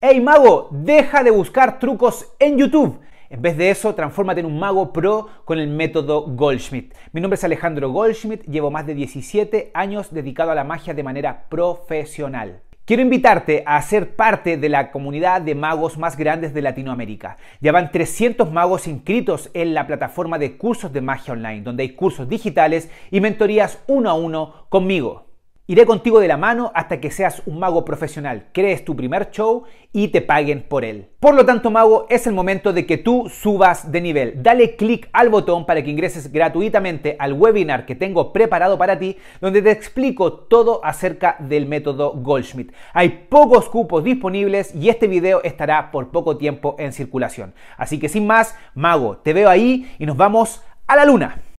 Hey mago, deja de buscar trucos en YouTube. En vez de eso, transfórmate en un mago pro con el método Goldschmidt. Mi nombre es Alejandro Goldschmidt, llevo más de 17 años dedicado a la magia de manera profesional. Quiero invitarte a ser parte de la comunidad de magos más grandes de Latinoamérica. Ya van 300 magos inscritos en la plataforma de cursos de magia online, donde hay cursos digitales y mentorías uno a uno conmigo. Iré contigo de la mano hasta que seas un mago profesional, crees tu primer show y te paguen por él. Por lo tanto, mago, es el momento de que tú subas de nivel. Dale clic al botón para que ingreses gratuitamente al webinar que tengo preparado para ti, donde te explico todo acerca del método Goldschmidt. Hay pocos cupos disponibles y este video estará por poco tiempo en circulación. Así que sin más, mago, te veo ahí y nos vamos a la luna.